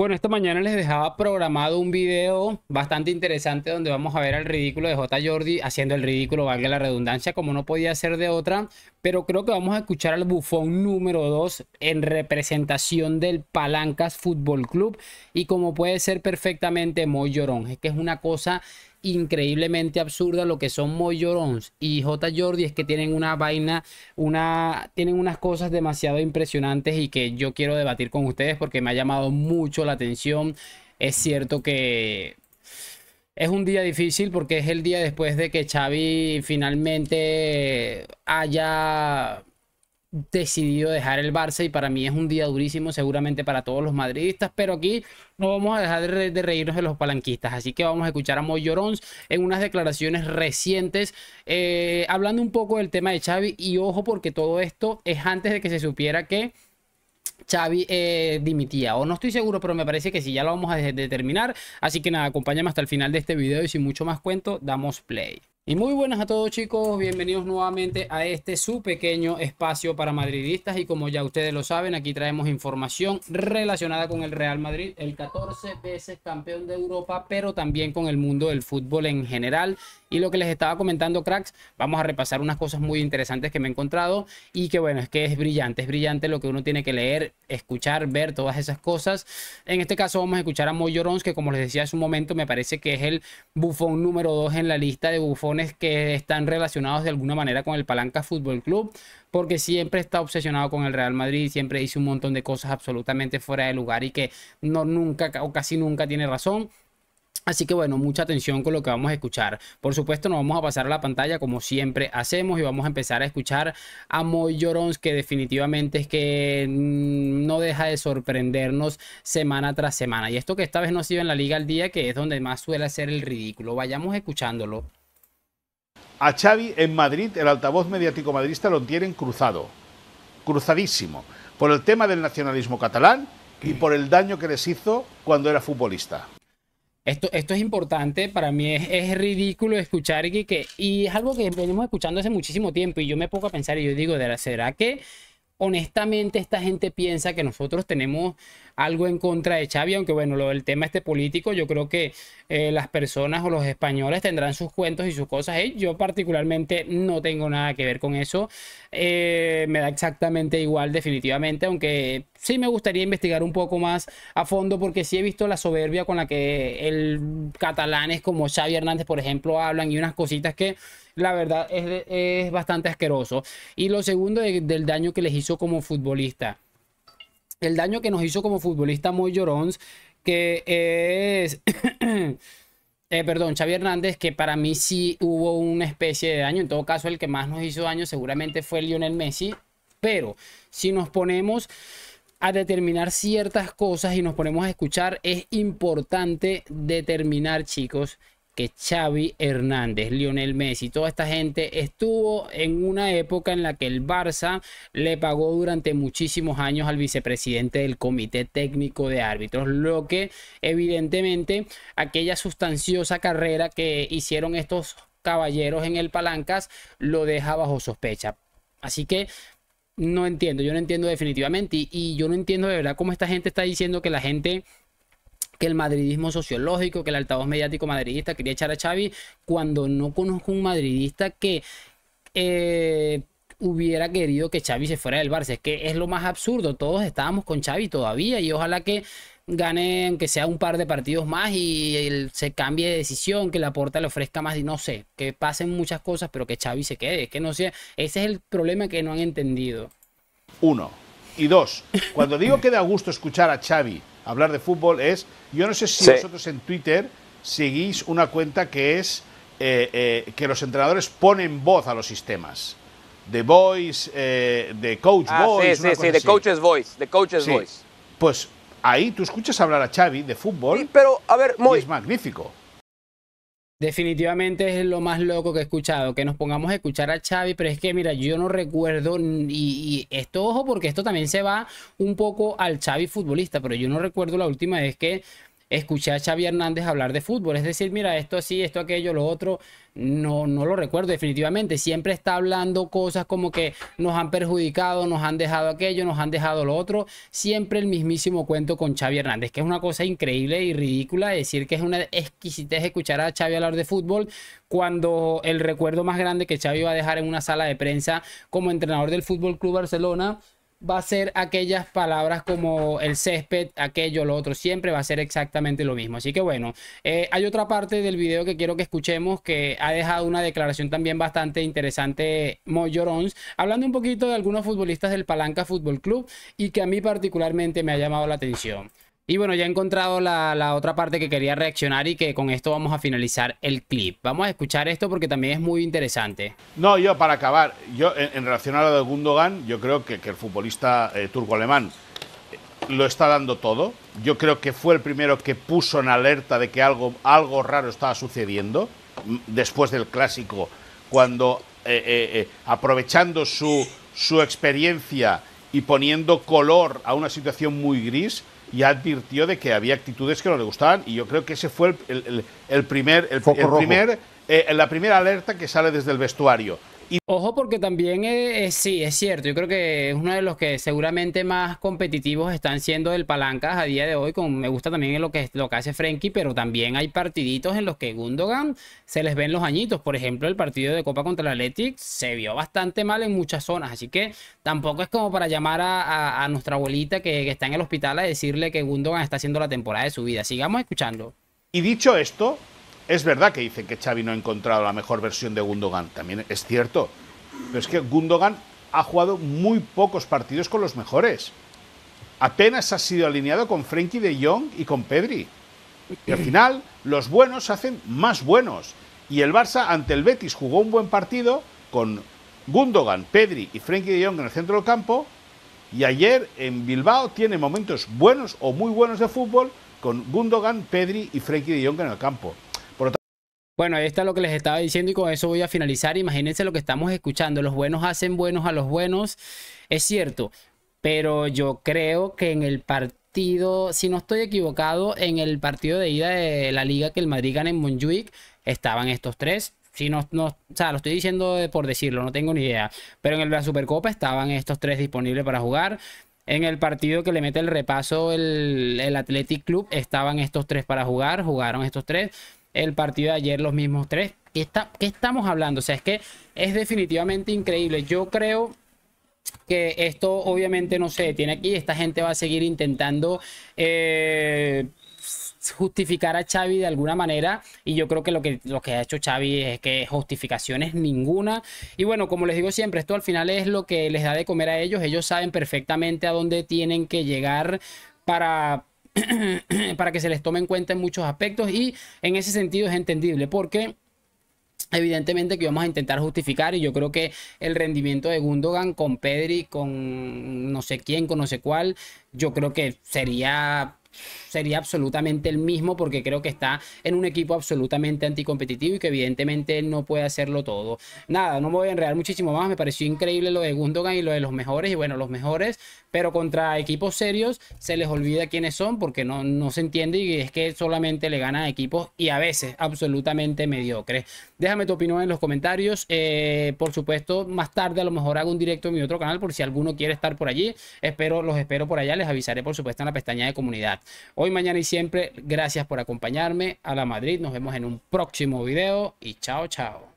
Bueno, esta mañana les dejaba programado un video bastante interesante donde vamos a ver al ridículo de J. Jordi haciendo el ridículo, valga la redundancia, como no podía ser de otra, pero creo que vamos a escuchar al bufón número 2 en representación del Palancas Fútbol Club y como puede ser perfectamente muy llorón, es que es una cosa increíblemente absurda lo que son Moyorons y J. Jordi es que tienen una vaina, una, tienen unas cosas demasiado impresionantes y que yo quiero debatir con ustedes porque me ha llamado mucho la atención. Es cierto que es un día difícil porque es el día después de que Xavi finalmente haya decidido dejar el Barça y para mí es un día durísimo seguramente para todos los madridistas, pero aquí no vamos a dejar de, reírnos de los palanquistas, así que vamos a escuchar a Moyorons en unas declaraciones recientes eh, hablando un poco del tema de Xavi y ojo porque todo esto es antes de que se supiera que Xavi eh, dimitía, o no estoy seguro, pero me parece que sí, ya lo vamos a determinar, así que nada, acompáñame hasta el final de este video y sin mucho más cuento, damos play. Y muy buenas a todos chicos, bienvenidos nuevamente a este su pequeño espacio para madridistas y como ya ustedes lo saben, aquí traemos información relacionada con el Real Madrid, el 14 veces campeón de Europa, pero también con el mundo del fútbol en general. Y lo que les estaba comentando, cracks, vamos a repasar unas cosas muy interesantes que me he encontrado y que bueno, es que es brillante, es brillante lo que uno tiene que leer escuchar, ver todas esas cosas. En este caso vamos a escuchar a Moyorons que como les decía hace un momento, me parece que es el bufón número 2 en la lista de bufones que están relacionados de alguna manera con el Palanca Fútbol Club, porque siempre está obsesionado con el Real Madrid, siempre dice un montón de cosas absolutamente fuera de lugar y que no nunca o casi nunca tiene razón. Así que bueno, mucha atención con lo que vamos a escuchar. Por supuesto, nos vamos a pasar a la pantalla como siempre hacemos y vamos a empezar a escuchar a Moy que definitivamente es que mm, no deja de sorprendernos semana tras semana. Y esto que esta vez no ha sido en la Liga al Día, que es donde más suele ser el ridículo. Vayamos escuchándolo. A Xavi en Madrid, el altavoz mediático madridista lo tienen cruzado, cruzadísimo, por el tema del nacionalismo catalán y por el daño que les hizo cuando era futbolista. Esto, es importante, para mí es, ridículo escuchar y y es algo que venimos escuchando hace muchísimo tiempo y yo me pongo a pensar y yo digo, ¿será que honestamente esta gente piensa que nosotros tenemos algo en contra de Xavi, aunque bueno, lo del tema este político, yo creo que eh, las personas o los españoles tendrán sus cuentos y sus cosas. yo particularmente no tengo nada que ver con eso. Eh, me da exactamente igual definitivamente, aunque sí me gustaría investigar un poco más a fondo porque sí he visto la soberbia con la que el catalanes como Xavi Hernández, por ejemplo, hablan y unas cositas que la verdad es, bastante asqueroso. Y lo segundo del daño que les hizo como futbolista el daño que nos hizo como futbolista muy que es... Eh, perdón, Xavi Hernández, que para mí sí hubo una especie de daño. En todo caso, el que más nos hizo daño seguramente fue Lionel Messi. Pero si nos ponemos a determinar ciertas cosas y nos ponemos a escuchar, es importante determinar, chicos, Chavi Xavi Hernández, Lionel Messi, toda esta gente estuvo en una época en la que el Barça le pagó durante muchísimos años al vicepresidente del Comité Técnico de Árbitros, lo que evidentemente aquella sustanciosa carrera que hicieron estos caballeros en el Palancas lo deja bajo sospecha. Así que no entiendo, yo no entiendo definitivamente y, y yo no entiendo de verdad cómo esta gente está diciendo que la gente que el madridismo sociológico, que el altavoz mediático madridista quería echar a Xavi, cuando no conozco un madridista que eh, hubiera querido que Xavi se fuera del Barça. Es que es lo más absurdo, todos estábamos con Xavi todavía y ojalá que gane que sea un par de partidos más y se cambie de decisión, que la puerta le ofrezca más y no sé, que pasen muchas cosas, pero que Xavi se quede, que no sea, ese es el problema que no han entendido. Uno. Y dos, cuando digo que da gusto escuchar a Xavi hablar de fútbol es, yo no sé si vosotros en Twitter seguís una cuenta que es eh, eh, que los entrenadores ponen voz a los sistemas. The Voice, de eh, The Coach ah, Voice. Sí, sí, sí, The Coach's Voice, The Coach's Voice. Pues ahí tú escuchas hablar a Xavi de fútbol. pero, a ver, Y es magnífico. Definitivamente es lo más loco que he escuchado, que nos pongamos a escuchar a Xavi, pero es que mira, yo no recuerdo, y, esto ojo porque esto también se va un poco al Xavi futbolista, pero yo no recuerdo la última vez que escuché a Xavi Hernández hablar de fútbol. Es decir, mira, esto sí, esto aquello, lo otro, no, no lo recuerdo definitivamente. Siempre está hablando cosas como que nos han perjudicado, nos han dejado aquello, nos han dejado lo otro. Siempre el mismísimo cuento con Xavi Hernández, que es una cosa increíble y ridícula decir que es una exquisitez escuchar a Xavi hablar de fútbol cuando el recuerdo más grande que Xavi va a dejar en una sala de prensa como entrenador del Fútbol Club Barcelona va a ser aquellas palabras como el césped, aquello, lo otro. Siempre va a ser exactamente lo mismo. Así que bueno, eh, hay otra parte del video que quiero que escuchemos que ha dejado una declaración también bastante interesante Moyorons, hablando un poquito de algunos futbolistas del Palanca Fútbol Club y que a mí particularmente me ha llamado la atención. Y bueno, ya he encontrado la, otra parte que quería reaccionar y que con esto vamos a finalizar el clip. Vamos a escuchar esto porque también es muy interesante. No, yo para acabar, yo en, relación a lo de Gundogan, yo creo que, el futbolista eh, turco-alemán eh, lo está dando todo. Yo creo que fue el primero que puso en alerta de que algo, algo raro estaba sucediendo mm, después del clásico, cuando eh, aprovechando su, su experiencia y poniendo color a una situación muy gris, ...y advirtió de que había actitudes que no le gustaban y yo creo que ese fue el, primer, el, primer eh, la primera alerta que sale desde el vestuario. Ojo porque también eh, sí, es cierto, yo creo que es uno de los que seguramente más competitivos están siendo el Palancas a día de hoy, con, me gusta también lo que, lo que hace Frenkie, pero también hay partiditos en los que Gundogan se les ven los añitos, por ejemplo el partido de Copa contra el Athletic se vio bastante mal en muchas zonas, así que tampoco es como para llamar a, nuestra abuelita que está en el hospital a decirle que Gundogan está haciendo la temporada de su vida, sigamos escuchando. Y dicho esto, es verdad que dicen que Xavi no ha encontrado la mejor versión de Gundogan, también es cierto. Pero es que Gundogan ha jugado muy pocos partidos con los mejores. Apenas ha sido alineado con Frenkie de Jong y con Pedri. Y al final, los buenos hacen más buenos. Y el Barça ante el Betis jugó un buen partido con Gundogan, Pedri y Frenkie de Jong en el centro del campo. Y ayer en Bilbao tiene momentos buenos o muy buenos de fútbol con Gundogan, Pedri y Frenkie de Jong en el campo. Bueno, ahí está lo que les estaba diciendo y con eso voy a finalizar. Imagínense lo que estamos escuchando. Los buenos hacen buenos a los buenos. Es cierto, pero yo creo que en el partido, si no estoy equivocado, en el partido de ida de la liga que el Madrid gana en Montjuic, estaban estos tres. Si no, no, o sea, lo estoy diciendo por decirlo, no tengo ni idea. Pero en el, la Supercopa estaban estos tres disponibles para jugar. En el partido que le mete el repaso el, el Athletic Club, estaban estos tres para jugar, jugaron estos tres el partido de ayer los mismos tres. ¿Qué, está, estamos hablando? O sea, es que es definitivamente increíble. Yo creo que esto obviamente no se detiene aquí. Esta gente va a seguir intentando eh, justificar a Xavi de alguna manera. Y yo creo que lo, que lo que ha hecho Xavi es que justificaciones ninguna. Y bueno, como les digo siempre, esto al final es lo que les da de comer a ellos. Ellos saben perfectamente a dónde tienen que llegar para para que se les tome en cuenta en muchos aspectos y en ese sentido es entendible porque Evidentemente que vamos a intentar justificar y yo creo que el rendimiento de Gundogan con Pedri, con no sé quién, con no sé cuál, yo creo que sería sería absolutamente el mismo porque creo que está en un equipo absolutamente anticompetitivo y que evidentemente no puede hacerlo todo. Nada, no me voy a enredar muchísimo más, me pareció increíble lo de Gundogan y lo de los mejores y bueno, los mejores, pero contra equipos serios se les olvida quiénes son porque no, no se entiende y es que solamente le ganan a equipos y a veces absolutamente mediocres. Déjame tu opinión en los comentarios. Eh, por supuesto, más tarde a lo mejor hago un directo en mi otro canal por si alguno quiere estar por allí. Espero, los espero por allá. Les avisaré, por supuesto, en la pestaña de comunidad. Hoy, mañana y siempre, gracias por acompañarme a la Madrid. Nos vemos en un próximo video y chao, chao.